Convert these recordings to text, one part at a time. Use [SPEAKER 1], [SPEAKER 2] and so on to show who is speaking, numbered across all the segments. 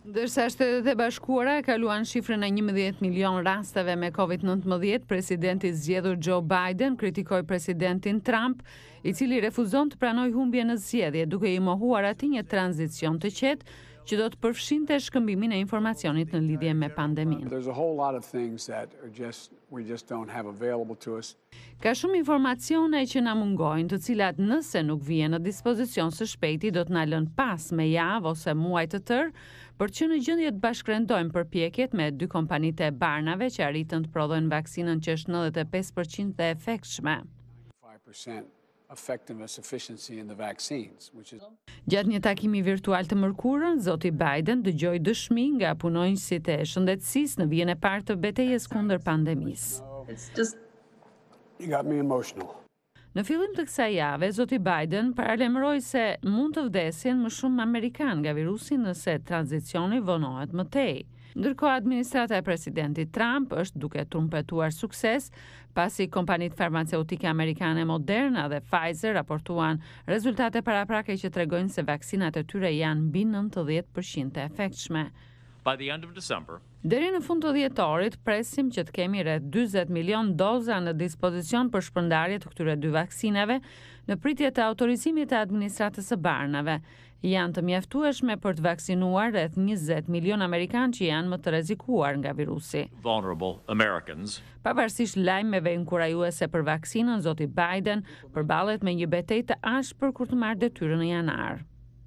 [SPEAKER 1] Dërsa shtetet e bashkuara e kaluan shifrën e 11 milion rastave me COVID-19, presidenti zgjedhur Joe Biden kritikoj presidentin Trump, i cili refuzon të pranoj humbje në zgjedhje, duke i mohuar ati një tranzicion të qetë që do të përfshin të shkëmbimin e informacionit në lidhje me pandemin we just don't have available to us. Ka shumë informacione që na mungojnë, të cilat nëse nuk vijnë në dispozicion së shpejti do të na lënë pas me javë ose muaj të tërë për që në gjendje të bashkërendojmë përpjekjet me dy kompanitë e Barnave që arritën të prodhojnë vaksinën që është 95% e efektshme
[SPEAKER 2] effectiveness efficiency in the vaccines which is
[SPEAKER 1] Gjatë një takimi virtual të mërkurën, zoti Biden dëgjoi dëshmi nga punonjësit e shëndetësisë në vijën e parë të betejës kundër pandemisë.
[SPEAKER 2] It's just you got me emotional.
[SPEAKER 1] Në fillim të kësaj jave, zoti Biden paralajmëroi se mund të vdesin më shumë amerikan nga virusi nëse tranzicioni vonohet më tej. Ndërkohë administrata e presidentit Trump është duke trumpetuar sukses, pasi kompanitë farmaceutike amerikane Moderna dhe Pfizer raportuan rezultate paraprake që tregojnë se vaksinat e tyre janë mbi 90% efektshme.
[SPEAKER 2] By the end of December,
[SPEAKER 1] deri në fund të dhjetorit presim që të kemi rreth 40 milion doza në dispozicion për shpërndarje të këtyre dy vaksinave në pritje të autorizimit të administratës së Barnave. Janë të mjaftueshme për të vaksinuar rreth 20 milion amerikanë që janë më të rrezikuar nga virusi. Pavarësisht lajmeve inkurajuese për vaksinën, zoti Biden përballet me një betejë të ashpër kur të marrë detyrën në janar.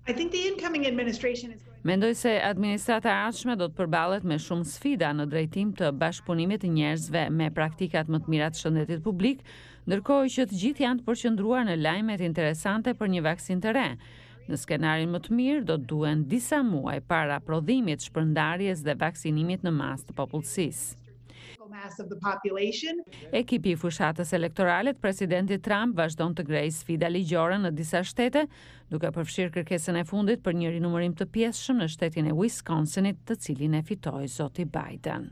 [SPEAKER 1] I think the incoming administration is going Mendoj se administrata e ardhshme do të përballet me shumë sfida në drejtim të bashkëpunimit të njerëzve me praktikat më të mira të shëndetit publik, ndërkohë që të gjithë janë të përqendruar në lajmet interesante për një vaksinë të re. Në skenarin më të mirë do të duhen disa muaj para prodhimit, shpërndarjes dhe vaksinimit në masë të popullsisë. Ekipi i fushatës elektorale të presidentit Trump vazhdon të grej sfida ligjore në disa shtete, duke përfshirë kërkesën e fundit për një rinumërim të pjeshëm në shtetin e Wisconsinit të cilin e fitoj Zoti Biden.